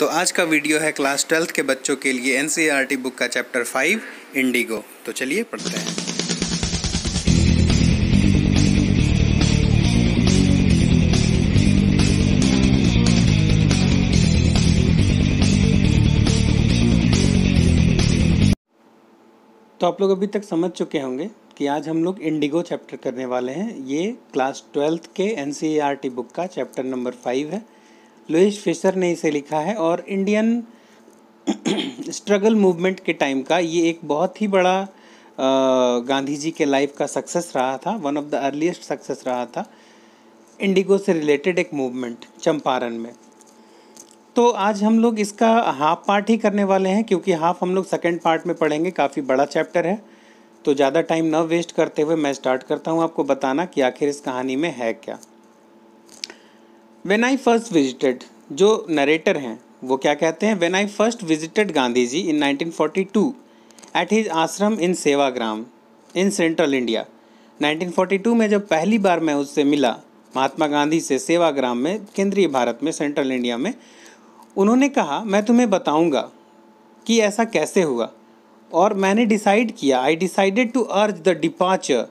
तो आज का वीडियो है क्लास ट्वेल्थ के बच्चों के लिए एन बुक e का चैप्टर फाइव इंडिगो तो चलिए पढ़ते हैं तो आप लोग अभी तक समझ चुके होंगे कि आज हम लोग इंडिगो चैप्टर करने वाले हैं ये क्लास ट्वेल्थ के एन बुक e का चैप्टर नंबर फाइव है लुइस फिशर ने इसे लिखा है और इंडियन स्ट्रगल मूवमेंट के टाइम का ये एक बहुत ही बड़ा गांधी जी के लाइफ का सक्सेस रहा था one of the earliest success रहा था इंडिगो से रिलेटेड एक मूवमेंट चंपारण में तो आज हम लोग इसका हाफ पार्ट ही करने वाले हैं क्योंकि हाफ हम लोग सेकेंड पार्ट में पढ़ेंगे काफ़ी बड़ा चैप्टर है तो ज़्यादा टाइम ना वेस्ट करते हुए मैं स्टार्ट करता हूँ आपको बताना कि आखिर इस कहानी में है क्या वेन आई फर्स्ट विजिटेड जो नरेटर हैं वो क्या कहते हैं when I first visited Gandhi ji in 1942 at his ashram in Sevagram in central India 1942 में जब पहली बार मैं उससे मिला महात्मा गांधी से सेवाग्राम में केंद्रीय भारत में सेंट्रल इंडिया में उन्होंने कहा मैं तुम्हें बताऊंगा कि ऐसा कैसे हुआ और मैंने डिसाइड किया I decided to urge the departure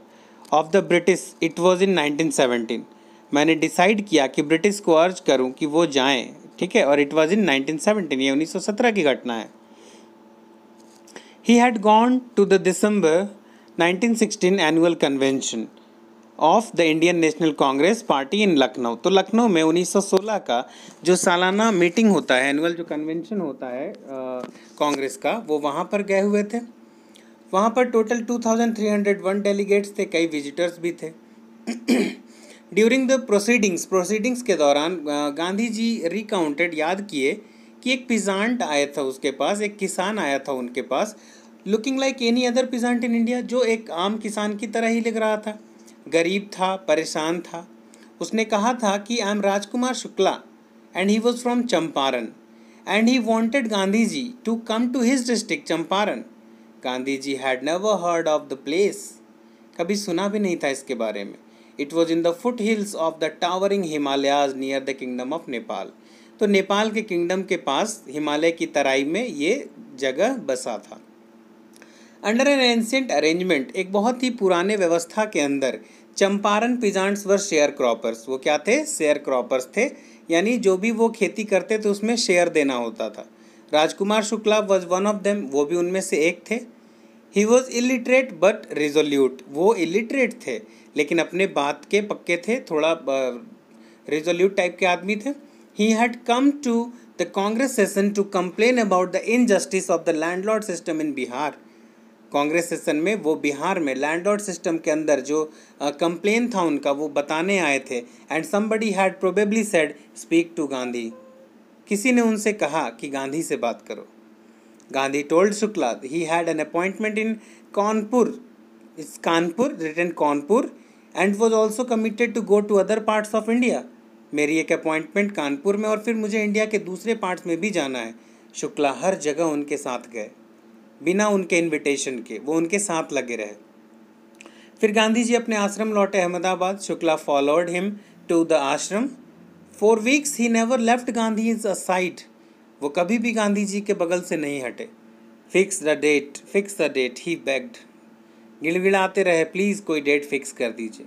of the British it was in 1917 मैंने डिसाइड किया कि ब्रिटिश को अर्ज करूं कि वो जाएं ठीक है और इट वॉज इन 1917 ये 1917 की घटना है he had gone to the December 1916 annual convention of the Indian National Congress party in Lucknow तो लखनऊ में 1916 का जो सालाना मीटिंग होता है एनुअल जो कन्वेंशन होता है कांग्रेस का वो वहाँ पर गए हुए थे वहाँ पर टोटल 2301 डेलीगेट्स थे कई विजिटर्स भी थे ड्यूरिंग द प्रोसीडिंग्स प्रोसीडिंग्स के दौरान गांधी जी रिकाउंटेड याद किए कि एक पिजांट आया था उसके पास एक किसान आया था उनके पास looking like any other peasant in India जो एक आम किसान की तरह ही लग रहा था गरीब था परेशान था उसने कहा था कि I am Rajkumar Shukla and he was from Champaran and he wanted Gandhi ji to come to his district Champaran Gandhi ji had never heard of the place कभी सुना भी नहीं था इसके बारे में it was in the foothills of the towering Himalayas near the kingdom of Nepal तो नेपाल के किंगडम के पास हिमालय की तराई में ये जगह बसा था अंडर एन एंसेंट अरेंजमेंट एक बहुत ही पुराने व्यवस्था के अंदर Champaran peasants were sharecroppers वो क्या थे शेयर क्रॉपर्स थे यानी जो भी वो खेती करते थे उसमें शेयर देना होता था Rajkumar Shukla was one of them वो भी उनमें से एक थे he was illiterate but resolute वो इलिटरेट थे लेकिन अपने बात के पक्के थे थोड़ा रेजोल्यूट टाइप के आदमी थे he had come to the Congress session to complain about the injustice of the landlord system in Bihar Congress session में वो बिहार में लैंडलॉर्ड सिस्टम के अंदर जो कंप्लेन था उनका वो बताने आए थे and somebody had probably said speak to Gandhi किसी ने उनसे कहा कि गांधी से बात करो Gandhi told Shukla he had an appointment in Kanpur इस Kanpur return Kanpur and was also committed to go to other parts of India मेरी एक अपॉइंटमेंट कानपुर में और फिर मुझे इंडिया के दूसरे पार्ट्स में भी जाना है शुक्ला हर जगह उनके साथ गए बिना उनके इनविटेशन के वो उनके साथ लगे रहे फिर गांधी जी अपने आश्रम लौटे Ahmedabad Shukla followed him to the ashram for weeks he never left Gandhi is a side वो कभी भी गांधी जी के बगल से नहीं हटे fix the date fix the date he begged गिड़गिड़ाते रहे प्लीज़ कोई डेट फिक्स कर दीजिए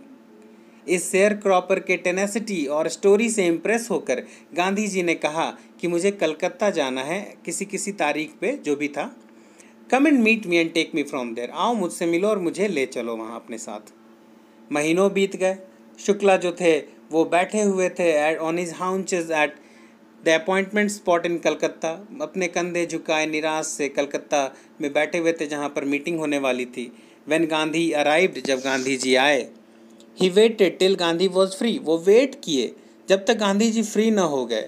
इस शेयर क्रॉपर के टेनेसिटी और स्टोरी से इम्प्रेस होकर गांधी जी ने कहा कि मुझे कलकत्ता जाना है किसी किसी तारीख पे जो भी था come and meet me and take me from there आओ मुझसे मिलो और मुझे ले चलो वहाँ अपने साथ महीनों बीत गए शुक्ला जो थे वो बैठे हुए थे at on his haunches at the appointment spot in Calcutta अपने कंधे झुकाए निराश से कलकत्ता में बैठे हुए थे जहाँ पर मीटिंग होने वाली थी वेन गांधी अराइव्ड जब गांधी जी आए he waited till Gandhi was free वो वेट किए जब तक गांधी जी फ्री न हो गए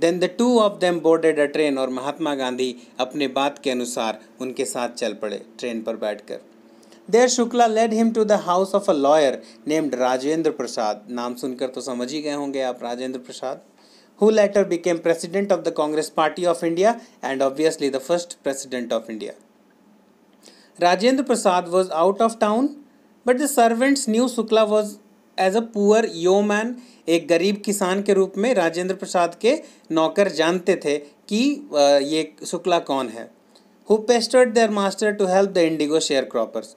then the two of them boarded a train और महात्मा गांधी अपने बात के अनुसार उनके साथ चल पड़े ट्रेन पर बैठकर there Shukla led him to the house of a lawyer named Rajendra Prasad नाम सुनकर तो समझ ही गए होंगे आप Rajendra Prasad who later became president of the Congress party of India and obviously the first president of India Rajendra Prasad was out of town, but the servants knew Sukla was as a poor yeoman, एक गरीब किसान के रूप में राजेंद्र प्रसाद के नौकर जानते थे कि ये शुक्ला कौन है who pestered their master to help the indigo sharecroppers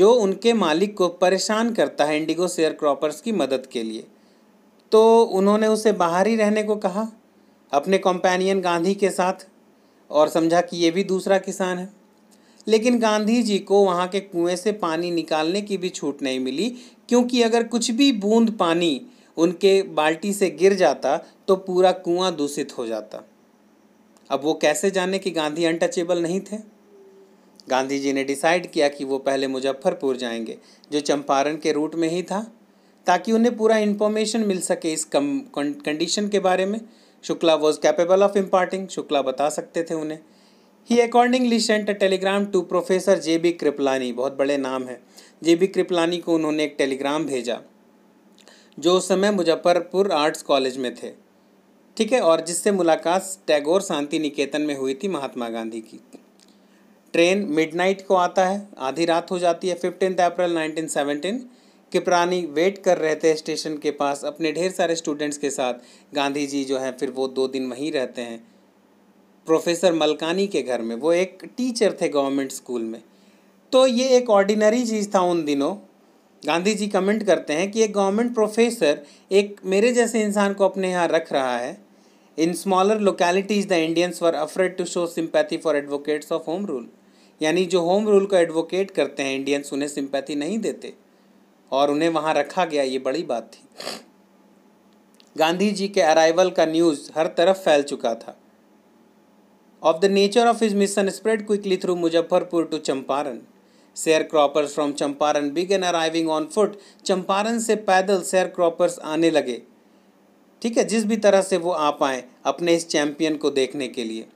जो उनके मालिक को परेशान करता है इंडिगो शेयर क्रॉपर्स की मदद के लिए तो उन्होंने उसे बाहर ही रहने को कहा अपने कॉम्पेनियन गांधी के साथ और समझा कि ये भी दूसरा किसान है लेकिन गांधी जी को वहाँ के कुएं से पानी निकालने की भी छूट नहीं मिली क्योंकि अगर कुछ भी बूंद पानी उनके बाल्टी से गिर जाता तो पूरा कुआं दूषित हो जाता अब वो कैसे जाने कि गांधी अनटचेबल नहीं थे गांधी जी ने डिसाइड किया कि वो पहले मुजफ्फरपुर जाएंगे जो चंपारण के रूट में ही था ताकि उन्हें पूरा इन्फॉर्मेशन मिल सके इस कंडीशन के बारे में Shukla was capable of imparting Shukla बता सकते थे उन्हें he accordingly sent a telegram to professor J B Kripalani बहुत बड़े नाम है जे बी कृपलानी को उन्होंने एक टेलीग्राम भेजा जो उस समय मुजफ्फरपुर आर्ट्स कॉलेज में थे ठीक है और जिससे मुलाकात टैगोर शांति निकेतन में हुई थी महात्मा गांधी की ट्रेन मिडनाइट को आता है आधी रात हो जाती है फिफ्टीन अप्रैल 1917 किपरानी वेट कर रहे थे स्टेशन के पास अपने ढेर सारे स्टूडेंट्स के साथ गांधी जी जो है फिर वो दो दिन वहीं रहते हैं प्रोफेसर मलकानी के घर में वो एक टीचर थे गवर्नमेंट स्कूल में तो ये एक ऑर्डिनरी चीज़ था उन दिनों गांधी जी कमेंट करते हैं कि एक गवर्नमेंट प्रोफेसर एक मेरे जैसे इंसान को अपने यहाँ रख रहा है in smaller localities the Indians were afraid to show sympathy for advocates of home rule यानी जो होम रूल को एडवोकेट करते हैं इंडियंस उन्हें सिंपैथी नहीं देते और उन्हें वहाँ रखा गया ये बड़ी बात थी गांधी जी के अराइवल का न्यूज़ हर तरफ फैल चुका था of the nature of his mission spread quickly through Muzaffarpur to Champaran. Share from Champaran began arriving on foot Champaran से पैदल शेयर आने लगे ठीक है जिस भी तरह से वो आ पाए अपने इस चैंपियन को देखने के लिए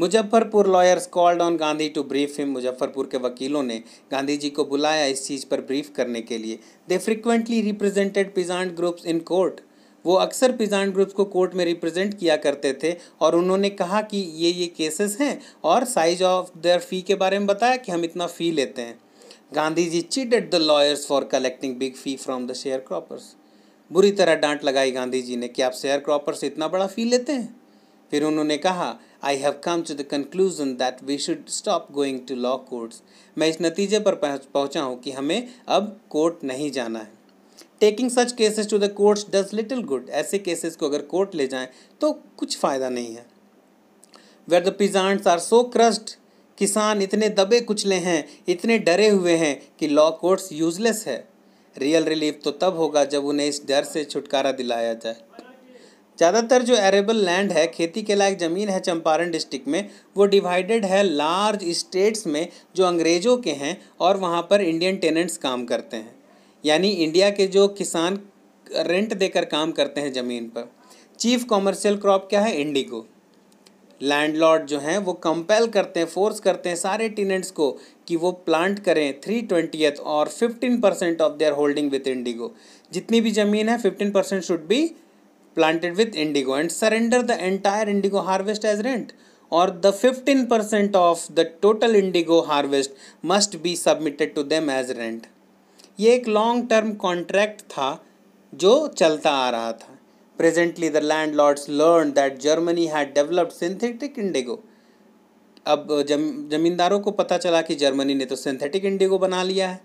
Muzaffarpur lawyers called on Gandhi to brief him Muzaffarpur के वकीलों ने गांधी जी को बुलाया इस चीज़ पर ब्रीफ करने के लिए they frequently represented peasant groups in court वो अक्सर पिजांट ग्रुप्स को कोर्ट में रिप्रेजेंट किया करते थे और उन्होंने कहा कि ये ये केसेस हैं और साइज ऑफ देयर फ़ी के बारे में बताया कि हम इतना फ़ी लेते हैं Gandhi ji chided the lawyers for collecting big fee from the sharecroppers बुरी तरह डांट लगाई गांधी जी ने कि आप शेयर क्रॉपर से इतना बड़ा फ़ी लेते हैं फिर उन्होंने कहा I have come to the conclusion that we should stop going to law courts मैं इस नतीजे पर पहुंचा हूं कि हमें अब कोर्ट नहीं जाना है taking such cases to the courts does little good ऐसे केसेस को अगर कोर्ट ले जाएं तो कुछ फ़ायदा नहीं है where the peasants are so crushed किसान इतने दबे कुचले हैं इतने डरे हुए हैं कि लॉ कोर्ट्स यूजलेस है रियल रिलीफ तो तब होगा जब उन्हें इस डर से छुटकारा दिलाया जाए ज़्यादातर जो एरेबल लैंड है खेती के लायक ज़मीन है चंपारण डिस्ट्रिक्ट में वो डिवाइडेड है लार्ज स्टेट्स में जो अंग्रेज़ों के हैं और वहाँ पर इंडियन टेनेंट्स काम करते हैं यानी इंडिया के जो किसान रेंट देकर काम करते हैं ज़मीन पर चीफ कॉमर्शियल क्रॉप क्या है इंडिगो लैंडलॉर्ड जो हैं वो कंपेल करते हैं फोर्स करते हैं सारे टीनेंट्स को कि वो प्लांट करें थ्री ट्वेंटियथ और fifteen percent of their holding with indigo जितनी भी ज़मीन है fifteen percent should be planted with indigo and surrender the entire indigo harvest as rent और the fifteen percent of the total indigo harvest must be submitted to them as rent ये एक long term contract था जो चलता आ रहा था presently the landlords learn that Germany had developed synthetic indigo अब जम जमींदारों को पता चला कि जर्मनी ने तो सिंथेटिक इंडिगो बना लिया है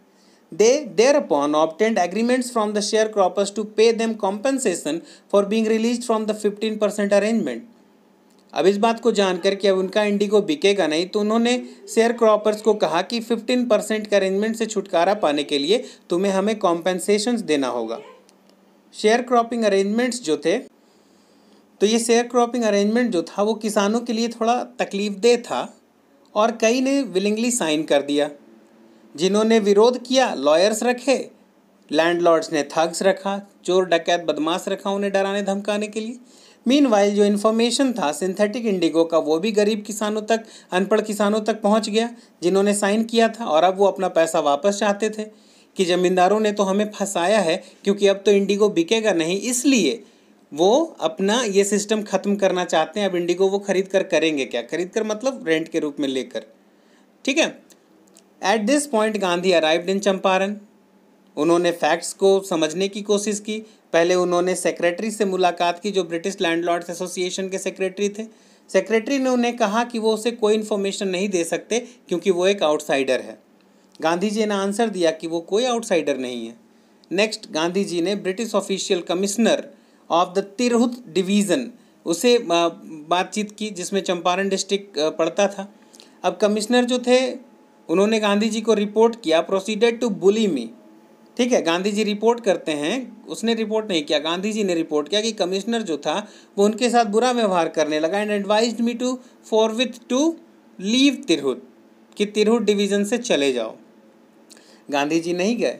they thereupon obtained agreements from the sharecroppers to pay them compensation for being released from the fifteen percent arrangement अब इस बात को जानकर कि अब उनका इंडिगो बिकेगा नहीं तो उन्होंने शेयर क्रॉपर्स को कहा कि 15 परसेंट के अरेंजमेंट से छुटकारा पाने के लिए तुम्हें हमें कॉम्पेंसेशन देना होगा शेयर क्रॉपिंग अरेंजमेंट्स जो थे तो ये शेयर क्रॉपिंग अरेंजमेंट जो था वो किसानों के लिए थोड़ा तकलीफ दे था और कई ने विलिंगली साइन कर दिया जिन्होंने विरोध किया लॉयर्स रखे लैंडलॉर्ड्स ने थग्स रखा चोर डकैत बदमाश रखा उन्हें डराने धमकाने के लिए मीन जो इन्फॉर्मेशन था सिंथेटिक इंडिगो का वो भी गरीब किसानों तक अनपढ़ किसानों तक पहुँच गया जिन्होंने साइन किया था और अब वो अपना पैसा वापस चाहते थे कि ज़मींदारों ने तो हमें फंसाया है क्योंकि अब तो इंडिगो बिकेगा नहीं इसलिए वो अपना ये सिस्टम ख़त्म करना चाहते हैं अब इंडिगो वो खरीद कर करेंगे क्या खरीद कर मतलब रेंट के रूप में लेकर ठीक है at this point Gandhi arrived in Champaran उन्होंने फैक्ट्स को समझने की कोशिश की पहले उन्होंने सेक्रेटरी से मुलाकात की जो ब्रिटिश लैंडलॉर्ड्स एसोसिएशन के सेक्रेटरी थे सेक्रेटरी ने उन्हें कहा कि वो उसे कोई इन्फॉर्मेशन नहीं दे सकते क्योंकि वो एक आउटसाइडर है गांधी जी ने आंसर दिया कि वो कोई आउटसाइडर नहीं है नेक्स्ट गांधी जी ने British official commissioner of the Tirhut division उसे बातचीत की जिसमें चंपारण डिस्ट्रिक्ट पड़ता था अब कमिश्नर जो थे उन्होंने गांधी जी को रिपोर्ट किया प्रोसीडेड टू बुली मी ठीक है गांधी जी रिपोर्ट करते हैं उसने रिपोर्ट नहीं किया गांधी जी ने रिपोर्ट किया कि कमिश्नर जो था वो उनके साथ बुरा व्यवहार करने लगा and advise me to forthwith to leave Tirhut कि तिरहुत डिवीज़न से चले जाओ गांधी जी नहीं गए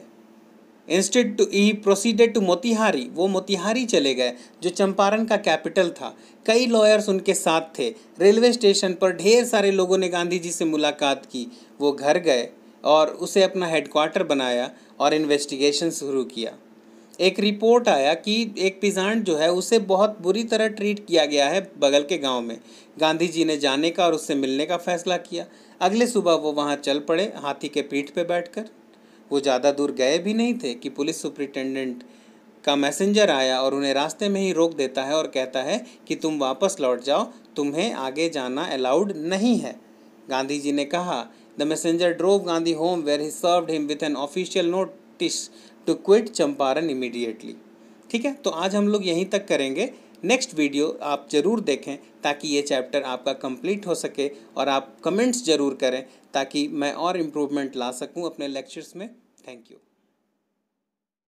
instead to he proceeded to Motihari वो मोतिहारी चले गए जो चंपारण का कैपिटल था कई लॉयर्स उनके साथ थे रेलवे स्टेशन पर ढेर सारे लोगों ने गांधी जी से मुलाकात की वो घर गए और उसे अपना हेडक्वार्टर बनाया और इन्वेस्टिगेशन शुरू किया एक रिपोर्ट आया कि एक पिजांट जो है उसे बहुत बुरी तरह ट्रीट किया गया है बगल के गांव में गांधी जी ने जाने का और उससे मिलने का फैसला किया अगले सुबह वो वहाँ चल पड़े हाथी के पीठ पे बैठकर वो ज़्यादा दूर गए भी नहीं थे कि पुलिस सुप्रिटेंडेंट का मैसेंजर आया और उन्हें रास्ते में ही रोक देता है और कहता है कि तुम वापस लौट जाओ तुम्हें आगे जाना अलाउड नहीं है गांधी जी ने कहा The messenger drove Gandhi home where he served him with an official notice to quit Champaran immediately. ठीक है तो आज हम लोग यहीं तक करेंगे नेक्स्ट वीडियो आप ज़रूर देखें ताकि ये चैप्टर आपका कंप्लीट हो सके और आप कमेंट्स ज़रूर करें ताकि मैं और इम्प्रूवमेंट ला सकूं अपने लेक्चर्स में थैंक यू